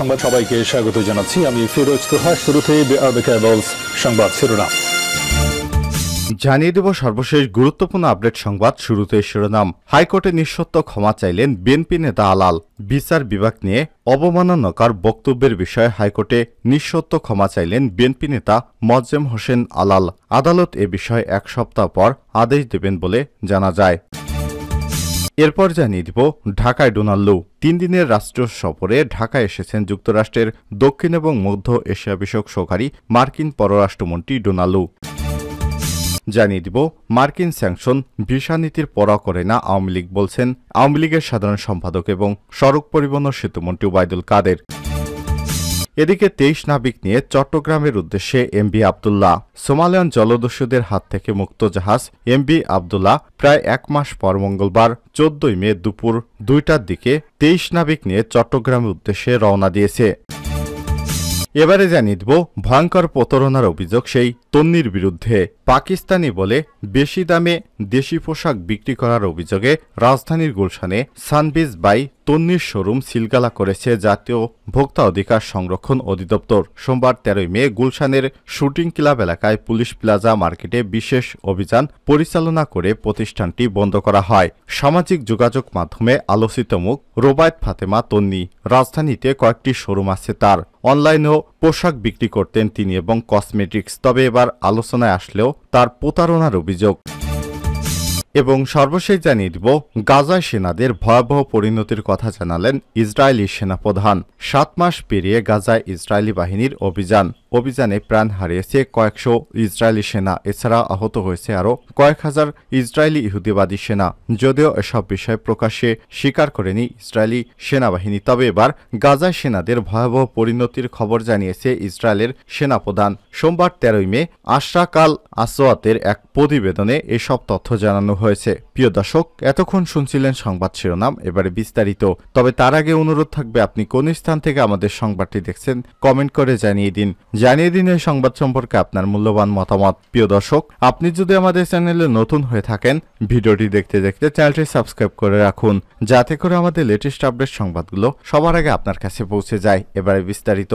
সংবাদ সবাইকে স্বাগত জানাচ্ছি আমি ফিরোজ তোহা শুরুতে সংবাদ শিরোনাম জানিয়ে দেব সর্বশেষ গুরুত্বপূর্ণ আপডেট সংবাদ শুরুতে শিরোনাম হাইকোর্টে নিঃসত্ব ক্ষমা চাইলেন বিএনপি নেতা আলাল বিচার বিভাগ নিয়ে অবমাননাকার বক্তব্যের বিষয়ে হাইকোর্টে নিঃসত্ব ক্ষমা চাইলেন বিএনপি নেতা মজ্জেম হোসেন আলাল আদালত এ বিষয়ে এক সপ্তাহ পর আদেশ দেবেন বলে জানা যায় এরপর জানিয়ে দিব ঢাকায় ডোনাল্ড তিন দিনের রাষ্ট্র সফরে ঢাকায় এসেছেন যুক্তরাষ্ট্রের দক্ষিণ এবং মধ্য এশিয়া বিষয়ক সহকারী মার্কিন পররাষ্ট্রমন্ত্রী ডোনাল্ড জানিয়ে দিব মার্কিন স্যাংশন ভিসা নীতির পরা করে না আওয়ামী লীগ বলছেন আওয়ামী লীগের সাধারণ সম্পাদক এবং সড়ক পরিবহন সেতুমন্ত্রী ওবায়দুল কাদের এদিকে তেইশ নাবিক নিয়ে চট্টগ্রামের উদ্দেশ্যে এমবি আবদুল্লাহ সোমালিয়ান জলদস্যুদের হাত থেকে মুক্ত জাহাজ এমবি আবদুল্লাহ প্রায় এক মাস পর মঙ্গলবার চোদ্দই মে দুপুর দুইটার দিকে তেইশ নাবিক নিয়ে চট্টগ্রামের উদ্দেশ্যে রওনা দিয়েছে এবারে জানিয়ে দেব ভয়ঙ্কর প্রতারণার অভিযোগ সেই তন্নির বিরুদ্ধে পাকিস্তানি বলে বেশি দামে দেশি পোশাক বিক্রি করার অভিযোগে রাজধানীর গুলশানে সানবিজ বাই তন্নির শোরুম সিলগালা করেছে জাতীয় ভোক্তা অধিকার সংরক্ষণ অধিদপ্তর সোমবার তেরোই মে গুলশানের শুটিং ক্লাব এলাকায় পুলিশ প্লাজা মার্কেটে বিশেষ অভিযান পরিচালনা করে প্রতিষ্ঠানটি বন্ধ করা হয় সামাজিক যোগাযোগ মাধ্যমে আলোচিত মুখ রোবায়ত ফাতেমা তন্নি রাজধানীতে কয়েকটি শোরুম আছে তার অনলাইনেও পোশাক বিক্রি করতেন তিনি এবং কসমেটিক্স তবে এবার বারবার আলোচনায় আসলেও তার প্রতারণার অভিযোগ এবং সর্বশেষ জানিয়ে দিব গাজায় সেনাদের ভয়াবহ পরিণতির কথা জানালেন ইসরায়েলি সেনাপ্রধান সাত মাস পেরিয়ে গাজায় ইসরায়েলি বাহিনীর অভিযান অভিযানে প্রাণ হারিয়েছে কয়েকশো ইসরায়েলি সেনা এছাড়া আহত হয়েছে আরও কয়েক হাজার ইসরায়েলি ইহুদিবাদী সেনা যদিও এসব বিষয়ে প্রকাশ্যে স্বীকার করেনি ইসরায়েলি সেনাবাহিনী তবে এবার গাজায় সেনাদের ভয়াবহ পরিণতির খবর জানিয়েছে ইসরায়েলের সেনাপ্রধান সোমবার তেরোই মে আশরাকাল আসোয়াতের এক প্রতিবেদনে এসব তথ্য জানানো হয়েছে প্রিয় দর্শক এতক্ষণ শুনছিলেন সংবাদ শিরোনাম এবারে বিস্তারিত তবে তার আগে অনুরোধ থাকবে আপনি কোন স্থান থেকে আমাদের সংবাদটি দেখছেন কমেন্ট করে জানিয়ে দিন জানিয়ে দিন এই সংবাদ সম্পর্কে আপনার মূল্যবান মতামত প্রিয় দর্শক আপনি যদি আমাদের চ্যানেলে নতুন হয়ে থাকেন ভিডিওটি দেখতে দেখতে চ্যানেলটি সাবস্ক্রাইব করে রাখুন যাতে করে আমাদের লেটেস্ট আপডেট সংবাদগুলো সবার আগে আপনার কাছে পৌঁছে যায় এবারে বিস্তারিত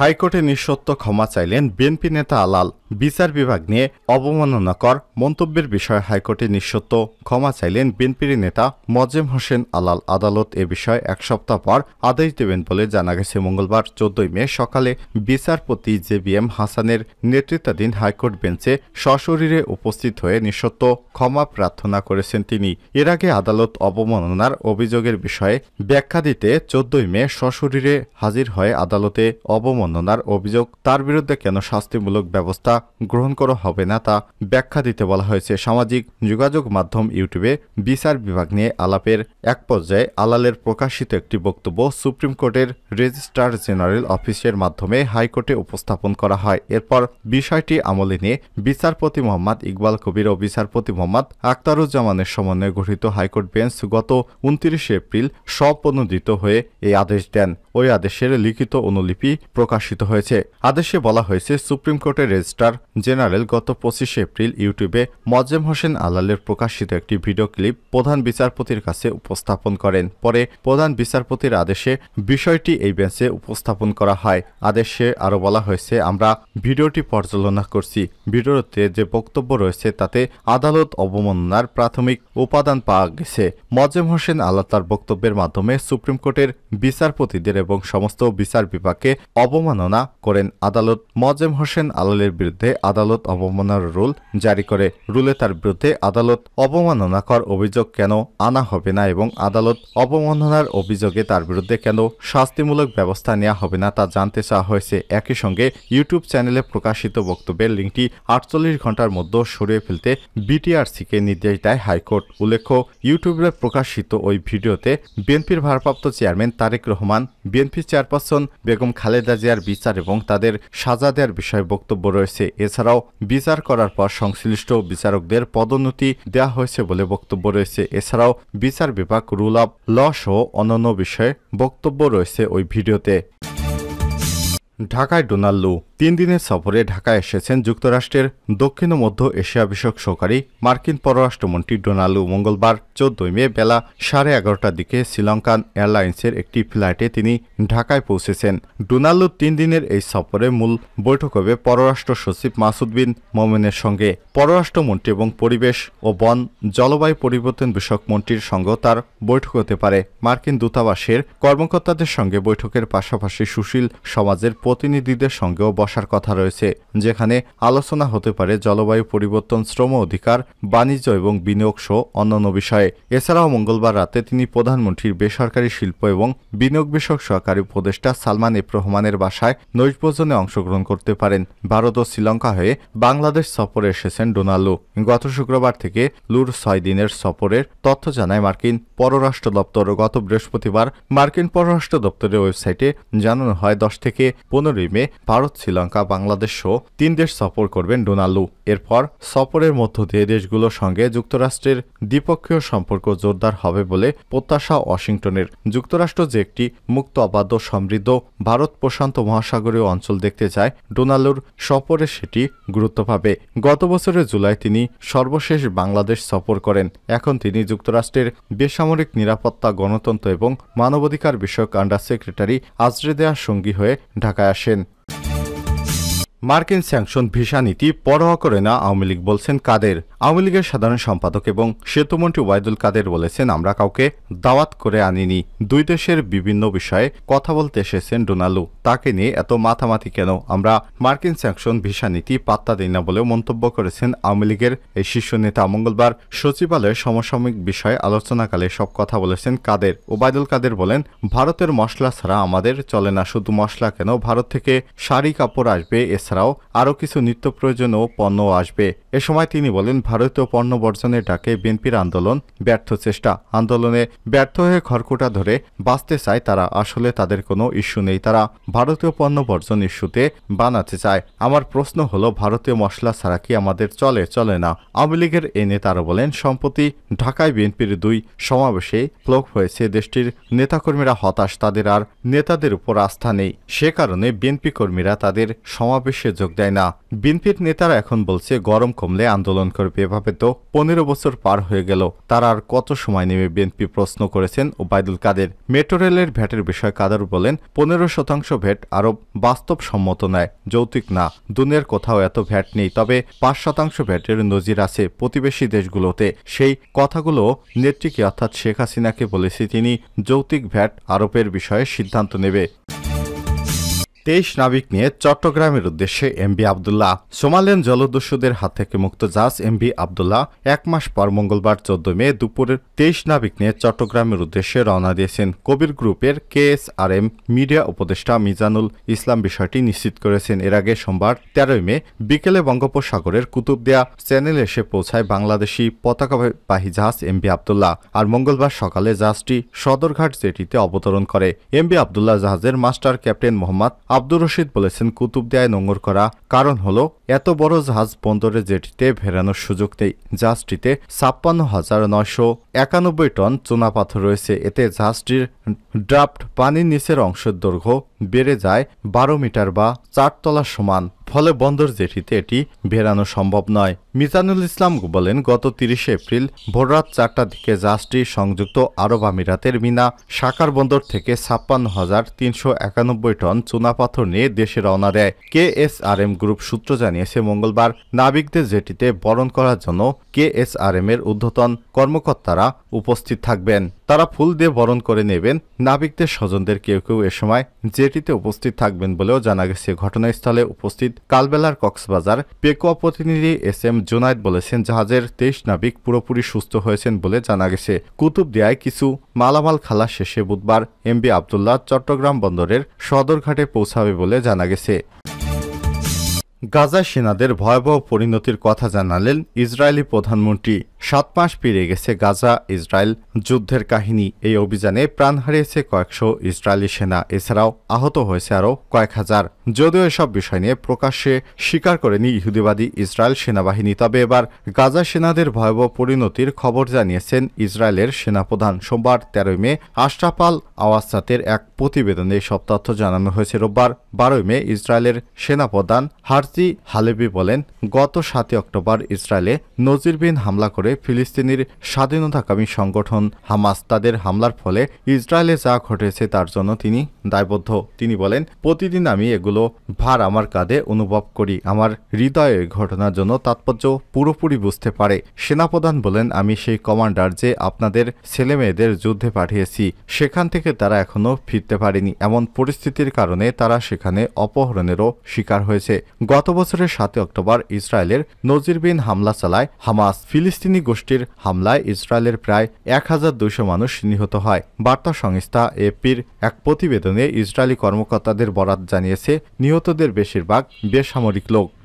হাইকোর্টে নিঃশত্ব ক্ষমা চাইলেন বিএনপি নেতা আলাল বিচার বিভাগ নিয়ে অবমাননাকর মন্তব্যের বিষয়ে হাইকোর্টে নিঃসত্ব ক্ষমা চাইলেন বিএনপির নেতা মজেম হোসেন আলাল আদালত এ বিষয়ে এক সপ্তাহ পর আদেশ দেবেন বলে জানা গেছে মঙ্গলবার চোদ্দই মে সকালে বিচারপতি জে বি এম হাসানের নেতৃত্বাধীন হাইকোর্ট বেঞ্চে সশরীরে উপস্থিত হয়ে নিঃশত্ব ক্ষমা প্রার্থনা করেছেন তিনি এর আগে আদালত অবমাননার অভিযোগের বিষয়ে ব্যাখ্যা দিতে চোদ্দই মে সশরীরে হাজির হয়ে আদালতে অবমান বর্ণনার অভিযোগ তার বিরুদ্ধে কেন শাস্তিমূলক ব্যবস্থা গ্রহণ করা হবে না তা ব্যাখ্যা দিতে বলা হয়েছে সামাজিক যোগাযোগ মাধ্যম ইউটিউবে বিচার বিভাগ নিয়ে আলাপের এক পর্যায়ে আলালের প্রকাশিত একটি বক্তব্য সুপ্রিম কোর্টের রেজিস্ট্রার জেনারেল অফিসের মাধ্যমে হাইকোর্টে উপস্থাপন করা হয় এরপর বিষয়টি আমলে নিয়ে বিচারপতি মোহাম্মদ ইকবাল কবির ও বিচারপতি মোহাম্মদ আখতারুজ্জামানের সমন্বয়ে গঠিত হাইকোর্ট বেঞ্চ গত উনত্রিশে এপ্রিল স্বপনোদিত হয়ে এই আদেশ দেন ওই আদেশের লিখিত অনুলিপি প্রকাশ প্রকাশিত হয়েছে আদেশে বলা হয়েছে সুপ্রিম কোর্টের রেজিস্ট্রার জেনারেল গত পঁচিশে এপ্রিল ইউটিউবে মজেম হোসেন আলালের প্রকাশিত একটি ভিডিও ক্লিপ প্রধান বিচারপতির কাছে উপস্থাপন করেন পরে প্রধান বিচারপতির আদেশে বিষয়টি এই বেঞ্চে উপস্থাপন করা হয় আদেশে আরও বলা হয়েছে আমরা ভিডিওটি পর্যালোচনা করছি ভিডিওতে যে বক্তব্য রয়েছে তাতে আদালত অবমাননার প্রাথমিক উপাদান পাওয়া গেছে মজেম হোসেন আল্লাহ তার বক্তব্যের মাধ্যমে সুপ্রিম কোর্টের বিচারপতিদের এবং সমস্ত বিচার বিভাগকে অবমান অবমাননা করেন আদালত মজেম হোসেন আলালের বিরুদ্ধে আদালত অবমাননার রুল জারি করে রুলে তার বিরুদ্ধে আদালত অবমাননাকর অভিযোগ কেন আনা হবে না এবং আদালত অবমাননার অভিযোগে তার বিরুদ্ধে কেন শাস্তিমূলক ব্যবস্থা নেওয়া হবে না তা জানতে চাওয়া হয়েছে একই সঙ্গে ইউটিউব চ্যানেলে প্রকাশিত বক্তব্যের লিঙ্কটি আটচল্লিশ ঘন্টার মধ্যে সরিয়ে ফেলতে বিটিআরসিকে নির্দেশ দেয় হাইকোর্ট উল্লেখ্য ইউটিউবে প্রকাশিত ওই ভিডিওতে বিএনপির ভারপ্রাপ্ত chairman Tarek Rahman BNP chairperson Begum Khaleda জিয়ার দেয়ার বিচার এবং তাদের সাজা দেয়ার বিষয়ে বক্তব্য রয়েছে এছাড়াও বিচার করার পর সংশ্লিষ্ট বিচারকদের পদোন্নতি দেওয়া হয়েছে বলে বক্তব্য রয়েছে এছাড়াও বিচার বিভাগ রুল অব ল সহ অন্যান্য বিষয়ে বক্তব্য রয়েছে ওই ভিডিওতে ঢাকায় ডোনাল্ড তিন দিনের সফরে ঢাকায় এসেছেন যুক্তরাষ্ট্রের দক্ষিণ ও মধ্য এশিয়া বিষয়ক সহকারী মার্কিন পররাষ্ট্রমন্ত্রী ডোনাল্ডো মঙ্গলবার চোদ্দই মে বেলা সাড়ে এগারোটার দিকে শ্রীলঙ্কান এয়ারলাইন্সের একটি ফ্লাইটে তিনি ঢাকায় পৌঁছেছেন ডোনাল্ডো তিন দিনের এই সফরে মূল বৈঠক হবে পররাষ্ট্র সচিব মাসুদ বিন মোমেনের সঙ্গে পররাষ্ট্রমন্ত্রী এবং পরিবেশ ও বন জলবায়ু পরিবর্তন বিষয়ক মন্ত্রীর সঙ্গেও তার বৈঠক হতে পারে মার্কিন দূতাবাসের কর্মকর্তাদের সঙ্গে বৈঠকের পাশাপাশি সুশীল সমাজের প্রতিনিধিদের সঙ্গেও বসার কথা রয়েছে যেখানে আলোচনা হতে পারে জলবায়ু পরিবর্তন শ্রম অধিকার বাণিজ্য এবং বিনিয়োগ সহ অন্যান্য বিষয়ে এছাড়াও মঙ্গলবার রাতে তিনি প্রধানমন্ত্রীর বেসরকারি শিল্প এবং বিনিয়োগ বিষয়ক সহকারী উপদেষ্টা সালমান এফ রহমানের বাসায় নৈশভোজনে অংশগ্রহণ করতে পারেন ভারত ও শ্রীলঙ্কা হয়ে বাংলাদেশ সফরে এসেছেন ডোনাল্ডো গত শুক্রবার থেকে লুর ছয় দিনের সফরের তথ্য জানায় মার্কিন পররাষ্ট্র দপ্তর গত বৃহস্পতিবার মার্কিন পররাষ্ট্র দপ্তরের ওয়েবসাইটে জানানো হয় দশ থেকে পনেরোই মে ভারত শ্রীলঙ্কা শ্রীলঙ্কা বাংলাদেশ সহ তিন দেশ সফর করবেন ডোনাল্ডু এরপর সফরের মধ্য দিয়ে দেশগুলোর সঙ্গে যুক্তরাষ্ট্রের দ্বিপক্ষীয় সম্পর্ক জোরদার হবে বলে প্রত্যাশা ওয়াশিংটনের যুক্তরাষ্ট্র যে একটি মুক্ত অবাধ্য সমৃদ্ধ ভারত প্রশান্ত মহাসাগরীয় অঞ্চল দেখতে চায় ডোনালুর সফরে সেটি গুরুত্ব পাবে গত বছরের জুলাই তিনি সর্বশেষ বাংলাদেশ সফর করেন এখন তিনি যুক্তরাষ্ট্রের বেসামরিক নিরাপত্তা গণতন্ত্র এবং মানবাধিকার বিষয়ক আন্ডার সেক্রেটারি আজরেদেয়া সঙ্গী হয়ে ঢাকায় আসেন মার্কিন স্যাংশন ভিসা নীতি পরোয়া করে না আওয়ামী লীগ বলছেন কাদের আওয়ামী লীগের সাধারণ সম্পাদক এবং সেতুমন্ত্রী ওয়াইদুল কাদের বলেছেন আমরা কাউকে দাওয়াত করে আনিনি দুই দেশের বিভিন্ন বিষয়ে কথা বলতে এসেছেন ডোনাল্ডো তাকে নিয়ে এত মাথামাতি কেন আমরা মার্কিন স্যাংশন ভিসা নীতি পাত্তা দিই না বলেও মন্তব্য করেছেন আওয়ামী লীগের এই শীর্ষ নেতা মঙ্গলবার সচিবালয়ে সমসাময়িক বিষয়ে আলোচনাকালে সব কথা বলেছেন কাদের ওবায়দুল কাদের বলেন ভারতের মশলা ছাড়া আমাদের চলে না শুধু মশলা কেন ভারত থেকে শাড়ি কাপড় আসবে এছাড়াও আরও কিছু নিত্য প্রয়োজনীয় পণ্য আসবে এ সময় তিনি বলেন ভারতীয় পণ্য বর্জনের ডাকে বিএনপির আন্দোলন ব্যর্থ চেষ্টা আন্দোলনে ব্যর্থ হয়ে খড়কুটা ধরে বাঁচতে চায় তারা আসলে তাদের কোনো ইস্যু নেই তারা ভারতীয় পণ্য বর্জন ইস্যুতে বানাতে চায় আমার প্রশ্ন হলো ভারতীয় মশলা ছাড়া কি আমাদের চলে চলে না আওয়ামী লীগের এই নেতারা বলেন সম্প্রতি ঢাকায় বিএনপির দুই সমাবেশে ফ্লোক হয়েছে দেশটির নেতাকর্মীরা হতাশ তাদের আর নেতাদের উপর আস্থা নেই সে কারণে বিএনপি কর্মীরা তাদের সমাবেশে যোগ দেয় না বিএনপির নেতারা এখন বলছে গরম কমলে আন্দোলন করবে এভাবে তো পনেরো বছর পার হয়ে গেল তার আর কত সময় নেবে বিএনপি প্রশ্ন করেছেন ওবায়দুল কাদের মেট্রো রেলের ভ্যাটের বিষয়ে কাদের বলেন পনেরো শতাংশ ভ্যাট আরব বাস্তবসম্মত নয় যৌতিক না দুনের কোথাও এত ভ্যাট নেই তবে পাঁচ শতাংশ ভ্যাটের নজির আছে প্রতিবেশী দেশগুলোতে সেই কথাগুলো নেত্রীকে অর্থাৎ শেখ হাসিনাকে বলেছে তিনি যৌতিক ভ্যাট আরোপের বিষয়ে সিদ্ধান্ত নেবে তেইশ নাবিক নিয়ে চট্টগ্রামের উদ্দেশ্যে এমবি আবদুল্লাহ সোমালিয়ান জলদস্যুদের হাত থেকে মুক্ত জাহাজ এমবি আবদুল্লাহ এক মাস পর মঙ্গলবার চোদ্দ মে দুপুরে তেইশ নাবিক নিয়ে চট্টগ্রামের উদ্দেশ্যে রওনা দিয়েছেন কবির গ্রুপের কেএসআরএম মিডিয়া উপদেষ্টা মিজানুল ইসলাম বিষয়টি নিশ্চিত করেছেন এর আগে সোমবার তেরোই মে বিকেলে বঙ্গোপসাগরের কুতুবদিয়া চ্যানেলে এসে পৌঁছায় বাংলাদেশি পতাকাবাহী জাহাজ এমবি আবদুল্লাহ আর মঙ্গলবার সকালে জাহাজটি সদরঘাট জেটিতে অবতরণ করে এমবি আবদুল্লাহ জাহাজের মাস্টার ক্যাপ্টেন মোহাম্মদ আব্দুর রশিদ বলেছেন কুতুবদিয়ায় নোংর করা কারণ হল এত বড় জাহাজ বন্দরে জেটিতে ভেরানোর সুযোগ নেই জাহাজটিতে ছাপ্পান্ন হাজার নয়শো একানব্বই টন চুনাপাথর রয়েছে এতে জাহাজটির ড্রাফট পানির নিচের অংশের দৈর্ঘ্য বেড়ে যায় বারো মিটার বা চারতলার সমান ফলে বন্দর জেটিতে এটি বেরানো সম্ভব নয় মিজানুল ইসলাম বলেন গত তিরিশে এপ্রিল ভোররাত চারটার দিকে জাহাজটি সংযুক্ত আরব আমিরাতের মিনা সাকার বন্দর থেকে ছাপ্পান্ন হাজার তিনশো একানব্বই টন চুনাপাথর নিয়ে দেশে রওনা দেয় K S R M group সূত্র জানিয়েছে মঙ্গলবার নাবিকদের জেটিতে বরণ করার জন্য কে এস আর এম এর উদ্ধতন কর্মকর্তারা উপস্থিত থাকবেন তারা ফুল দিয়ে বরণ করে নেবেন নাবিকদের স্বজনদের কেউ কেউ এ সময় যে জেটিতে উপস্থিত থাকবেন বলেও জানা গেছে ঘটনাস্থলে উপস্থিত কালবেলার কক্সবাজার পেকুয়া প্রতিনিধি এস এম জোনায়দ বলেছেন জাহাজের তেইশ নাবিক পুরোপুরি সুস্থ হয়েছেন বলে জানা গেছে কুতুবদিয়ায় কিছু মালামাল খালা শেষে বুধবার এমবি আবদুল্লাহ চট্টগ্রাম বন্দরের সদরঘাটে পৌঁছাবে বলে জানা গেছে গাজা সেনাদের ভয়াবহ পরিণতির কথা জানালেন ইসরায়েলি প্রধানমন্ত্রী সাত মাস পেরিয়ে গেছে গাজা ইসরায়েল যুদ্ধের কাহিনী এই অভিযানে প্রাণ হারিয়েছে কয়েকশো ইসরায়েলি সেনা এছাড়াও আহত হয়েছে আরও কয়েক হাজার যদিও এসব বিষয় নিয়ে প্রকাশ্যে স্বীকার করেনি ইহুদিবাদী ইসরায়েল সেনাবাহিনী তবে এবার গাজা সেনাদের ভয়াবহ পরিণতির খবর জানিয়েছেন ইসরায়েলের সেনাপ্রধান সোমবার তেরোই মে আশরাফাল আওয়াসাতের এক প্রতিবেদনে সব তথ্য জানানো হয়েছে রোববার বারোই মে ইসরায়েলের সেনাপ্রধান হার্জি হালেবি বলেন গত সাতই অক্টোবর ইসরায়েলে নজিরবিন হামলা করে করে ফিলিস্তিনির স্বাধীনতাকামী সংগঠন হামাস তাদের হামলার ফলে ইসরায়েলে যা ঘটেছে তার জন্য তিনি দায়বদ্ধ তিনি বলেন প্রতিদিন আমি এগুলো ভার আমার কাঁধে অনুভব করি আমার হৃদয়ে ঘটনার জন্য তাৎপর্য পুরোপুরি বুঝতে পারে সেনাপ্রধান বলেন আমি সেই কমান্ডার যে আপনাদের ছেলেমেয়েদের যুদ্ধে পাঠিয়েছি সেখান থেকে তারা এখনও ফিরতে পারেনি এমন পরিস্থিতির কারণে তারা সেখানে অপহরণেরও শিকার হয়েছে গত বছরের সাতই অক্টোবর ইসরায়েলের নজিরবিন হামলা চালায় হামাস ফিলিস্তিনি ফিলিস্তিনি গোষ্ঠীর হামলায় ইসরায়েলের প্রায় এক হাজার দুশো মানুষ নিহত হয় বার্তা সংস্থা এপির এক প্রতিবেদনে ইসরায়েলি কর্মকর্তাদের বরাত জানিয়েছে নিহতদের বেশিরভাগ বেসামরিক লোক